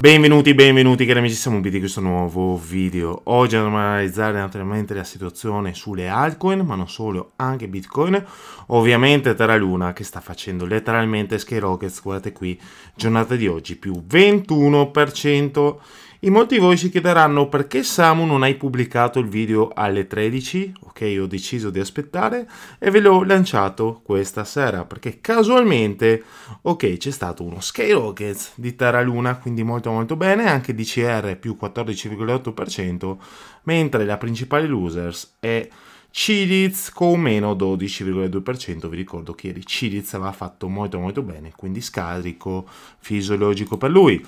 Benvenuti, benvenuti cari amici, siamo qui di questo nuovo video. Oggi andremo a analizzare naturalmente la situazione sulle altcoin, ma non solo, anche Bitcoin. Ovviamente Terra Luna che sta facendo letteralmente skyrockets, guardate qui, giornata di oggi, più 21%. In molti di voi si chiederanno perché Samu non hai pubblicato il video alle 13, ok ho deciso di aspettare e ve l'ho lanciato questa sera perché casualmente ok c'è stato uno Skyrockets di Terra Luna quindi molto molto bene anche DCR più 14,8% mentre la principale losers è Ciliz con meno 12,2%, vi ricordo che ieri Ciliz aveva fatto molto molto bene, quindi scarico fisiologico per lui.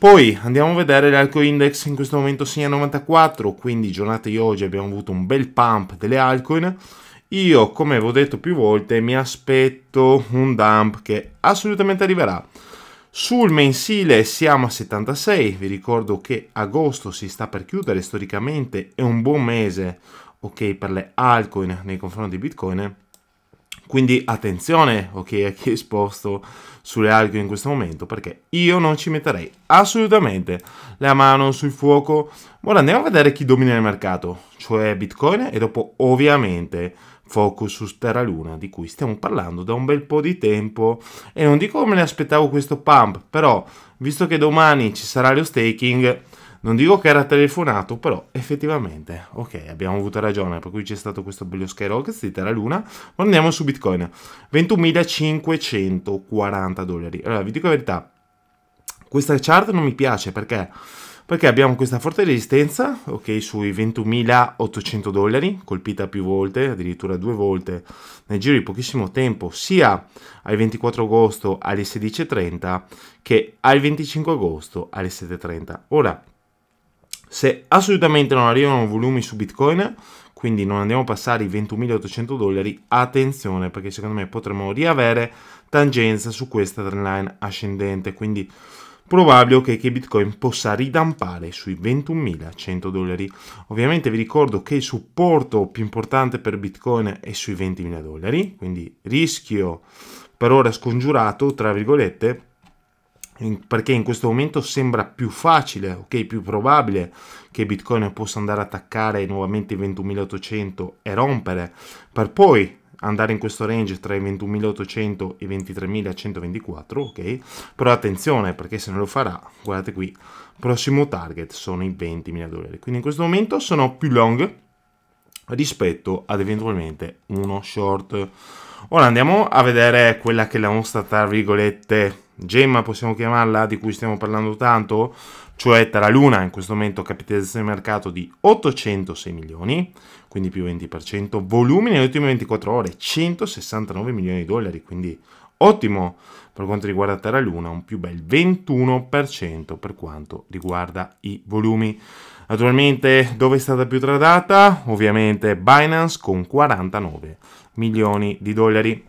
Poi andiamo a vedere l'alco index, in questo momento si 94, quindi giornata di oggi abbiamo avuto un bel pump delle altcoin. Io, come avevo detto più volte, mi aspetto un dump che assolutamente arriverà. Sul mensile siamo a 76, vi ricordo che agosto si sta per chiudere, storicamente è un buon mese, ok, per le altcoin nei confronti di Bitcoin quindi attenzione, ok, a chi è esposto sulle alghe in questo momento, perché io non ci metterei assolutamente la mano sul fuoco. Ora andiamo a vedere chi domina il mercato, cioè Bitcoin e dopo ovviamente focus su Terra Luna, di cui stiamo parlando da un bel po' di tempo e non dico come ne aspettavo questo pump, però visto che domani ci sarà lo staking non dico che era telefonato, però effettivamente, ok, abbiamo avuto ragione, per cui c'è stato questo bello Skyrockets di Terra Luna, ma andiamo su Bitcoin, 21.540 dollari. Allora, vi dico la verità, questa chart non mi piace perché perché abbiamo questa forte resistenza, ok, sui 21.800 dollari, colpita più volte, addirittura due volte, nel giro di pochissimo tempo, sia al 24 agosto alle 16.30 che al 25 agosto alle 7.30. Ora, se assolutamente non arrivano volumi su Bitcoin, quindi non andiamo a passare i 21.800 dollari, attenzione perché secondo me potremmo riavere tangenza su questa trendline ascendente, quindi probabile okay, che Bitcoin possa ridampare sui 21.100 dollari. Ovviamente vi ricordo che il supporto più importante per Bitcoin è sui 20.000 dollari, quindi rischio per ora scongiurato, tra virgolette, perché in questo momento sembra più facile, ok, più probabile che Bitcoin possa andare a attaccare nuovamente i 21.800 e rompere, per poi andare in questo range tra i 21.800 e i 23.124, ok? Però attenzione, perché se non lo farà, guardate qui, prossimo target sono i 20.000 dollari. Quindi in questo momento sono più long rispetto ad eventualmente uno short. Ora andiamo a vedere quella che è la nostra, tra virgolette, gemma possiamo chiamarla di cui stiamo parlando tanto, cioè Taraluna in questo momento capitalizzazione di mercato di 806 milioni, quindi più 20%, volumi nelle ultime 24 ore 169 milioni di dollari, quindi ottimo per quanto riguarda Terraluna, un più bel 21% per quanto riguarda i volumi. Naturalmente dove è stata più tradata? Ovviamente Binance con 49 milioni di dollari.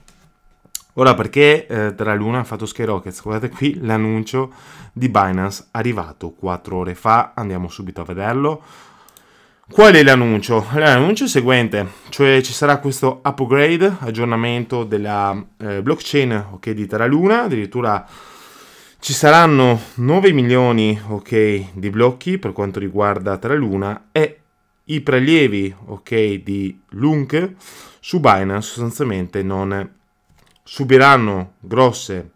Ora perché eh, tra Luna ha fatto Sky Rockets? Guardate qui l'annuncio di Binance arrivato 4 ore fa, andiamo subito a vederlo. Qual è l'annuncio? L'annuncio è il seguente, cioè ci sarà questo upgrade, aggiornamento della eh, blockchain okay, di Terra Luna, addirittura ci saranno 9 milioni okay, di blocchi per quanto riguarda Terra Luna e i prelievi okay, di Lunk su Binance sostanzialmente non subiranno grosse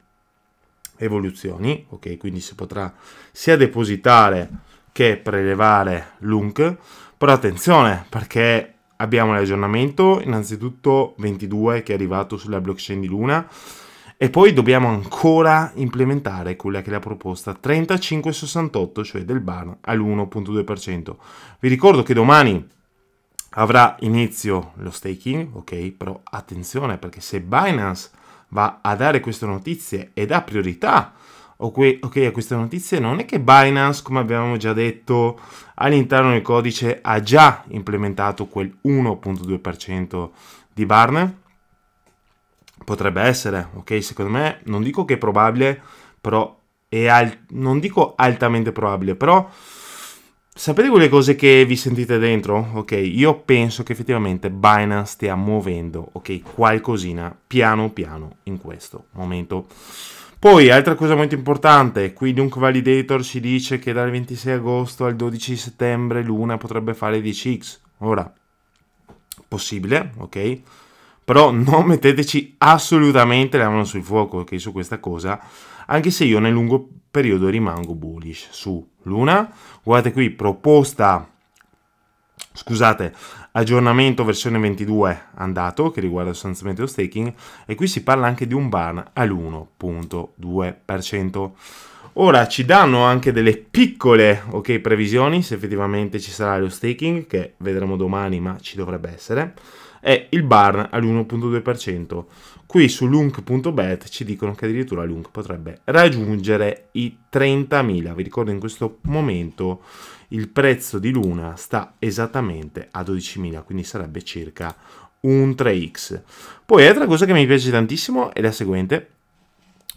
evoluzioni, ok? Quindi si potrà sia depositare che prelevare l'UNC, però attenzione perché abbiamo l'aggiornamento innanzitutto 22 che è arrivato sulla blockchain di Luna e poi dobbiamo ancora implementare quella che è la proposta 3568, cioè del BAN all'1.2%. Vi ricordo che domani avrà inizio lo staking, ok? Però attenzione perché se Binance va a dare queste notizie e dà priorità okay, okay, a queste notizie, non è che Binance, come abbiamo già detto, all'interno del codice ha già implementato quel 1.2% di Barne? Potrebbe essere, ok? Secondo me, non dico che è probabile, però è al- non dico altamente probabile, però Sapete quelle cose che vi sentite dentro? Ok, io penso che effettivamente Binance stia muovendo, ok, qualcosina piano piano in questo momento. Poi, altra cosa molto importante, qui Dunk Validator ci dice che dal 26 agosto al 12 settembre Luna potrebbe fare 10x. Ora, possibile, ok? Però non metteteci assolutamente la mano sul fuoco, ok, su questa cosa, anche se io nel lungo periodo rimango bullish su Luna. Guardate qui, proposta, scusate, aggiornamento versione 22 andato, che riguarda sostanzialmente lo staking, e qui si parla anche di un ban all'1.2%. Ora ci danno anche delle piccole okay, previsioni se effettivamente ci sarà lo staking, che vedremo domani, ma ci dovrebbe essere e il Barn all'1.2%. Qui su lunk.bet ci dicono che addirittura lunk potrebbe raggiungere i 30.000. Vi ricordo in questo momento il prezzo di Luna sta esattamente a 12.000, quindi sarebbe circa un 3x. Poi altra cosa che mi piace tantissimo è la seguente,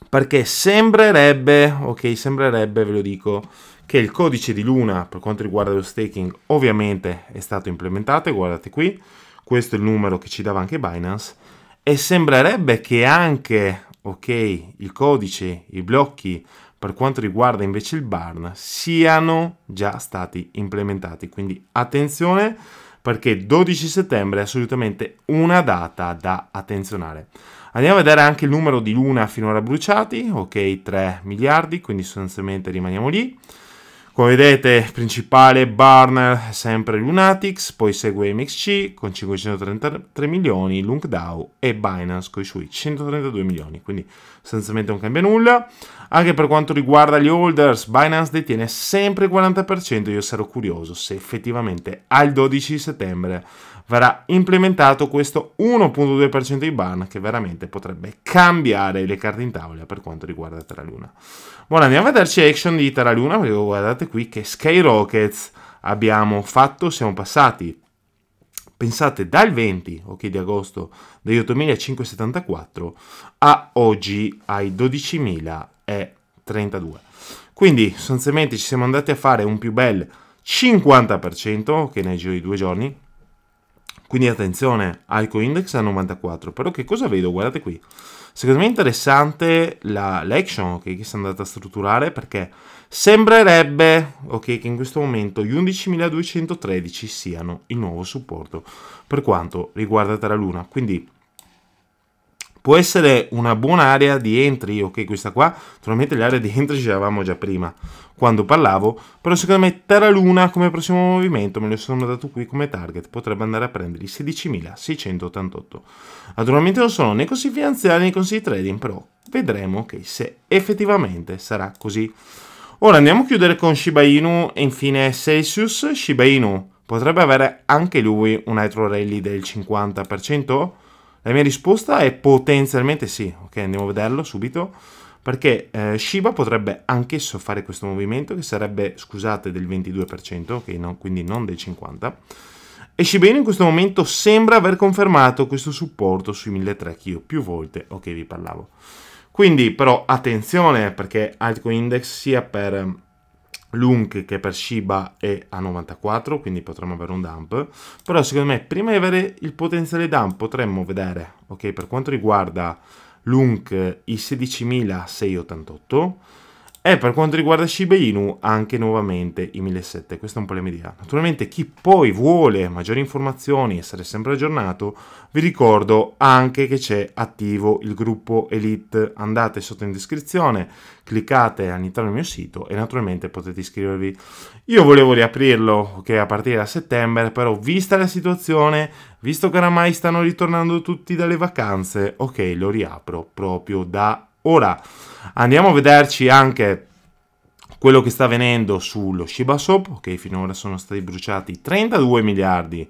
perché sembrerebbe, ok, sembrerebbe, ve lo dico, che il codice di Luna per quanto riguarda lo staking ovviamente è stato implementato, guardate qui, questo è il numero che ci dava anche Binance, e sembrerebbe che anche okay, il codice, i blocchi per quanto riguarda invece il barn siano già stati implementati. Quindi attenzione perché 12 settembre è assolutamente una data da attenzionare. Andiamo a vedere anche il numero di luna finora bruciati, ok 3 miliardi, quindi sostanzialmente rimaniamo lì. Come vedete, principale Barner, sempre Lunatics, poi segue MXC con 533 milioni, LunkDAO e Binance con i suoi 132 milioni, quindi sostanzialmente non cambia nulla. Anche per quanto riguarda gli holders, Binance detiene sempre il 40%, io sarò curioso se effettivamente al 12 settembre verrà implementato questo 1.2% di ban che veramente potrebbe cambiare le carte in tavola per quanto riguarda Terraluna. Buona, andiamo a vederci action di Terraluna perché guardate qui che Skyrockets abbiamo fatto, siamo passati pensate dal 20 okay, di agosto degli 8.574 a oggi ai 12.032. Quindi sostanzialmente ci siamo andati a fare un più bel 50% che okay, nel giro di due giorni quindi attenzione, Alco Index a 94. Però che cosa vedo? Guardate qui. Secondo me è interessante la, l'action okay, che si è andata a strutturare perché sembrerebbe okay, che in questo momento gli 11.213 siano il nuovo supporto per quanto riguarda Terra Luna. Quindi può essere una buona area di entry, ok questa qua, naturalmente l'area di entry ce l'avevamo già prima quando parlavo, però secondo me Terra Luna come prossimo movimento, me lo sono dato qui come target, potrebbe andare a prendere i 16.688. Naturalmente non sono né così finanziari né così trading, però vedremo okay, se effettivamente sarà così. Ora andiamo a chiudere con Shiba Inu e infine Celsius, Shiba Inu potrebbe avere anche lui un altro rally del 50%, la mia risposta è potenzialmente sì. Ok, andiamo a vederlo subito. Perché eh, Shiba potrebbe anch'esso fare questo movimento, che sarebbe, scusate, del 22%, ok, no, quindi non del 50%. E Shiba in questo momento sembra aver confermato questo supporto sui 1.300 che io più volte, ok, vi parlavo. Quindi però attenzione perché altcoin index sia per Lunk che per Shiba è a 94, quindi potremmo avere un dump. Però secondo me prima di avere il potenziale dump potremmo vedere, ok, per quanto riguarda Lunk i 16.688, e eh, per quanto riguarda Shiba Inu, anche nuovamente i 1700, questo è un po' l'MDA. Naturalmente chi poi vuole maggiori informazioni, essere sempre aggiornato, vi ricordo anche che c'è attivo il gruppo Elite. Andate sotto in descrizione, cliccate all'interno del mio sito e naturalmente potete iscrivervi. Io volevo riaprirlo okay, a partire da settembre, però vista la situazione, visto che oramai stanno ritornando tutti dalle vacanze, ok, lo riapro proprio da Ora andiamo a vederci anche quello che sta avvenendo sullo Shiba Soap, ok, finora sono stati bruciati 32 miliardi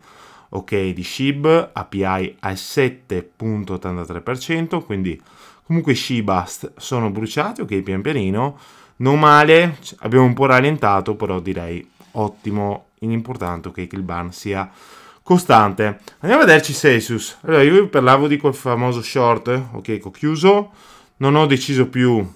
ok di SHIB, API al 7.83%, quindi comunque SHIBA sono bruciati, ok, pian pianino, non male, abbiamo un po' rallentato, però direi ottimo, importante okay, che il ban sia costante. Andiamo a vederci Celsius. Allora, io vi parlavo di quel famoso short, ok, che ho chiuso, non ho deciso più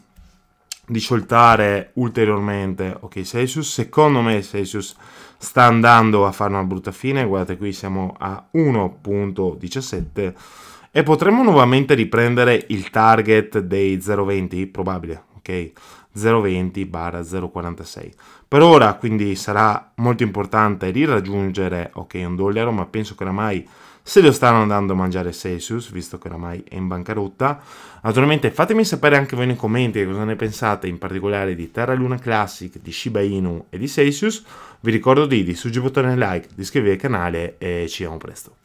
di scioltare ulteriormente ok Celsius secondo me Celsius sta andando a fare una brutta fine guardate qui siamo a 1.17 e potremmo nuovamente riprendere il target dei 0.20 probabile ok 0,20-0,46. Per ora quindi sarà molto importante riraggiungere ok, un dollaro, ma penso che oramai se lo stanno andando a mangiare Celsius, visto che oramai è in bancarotta. Naturalmente fatemi sapere anche voi nei commenti cosa ne pensate, in particolare di Terra Luna Classic, di Shiba Inu e di Celsius. Vi ricordo di, di suggi bottone like, di iscrivervi al canale e ci vediamo presto.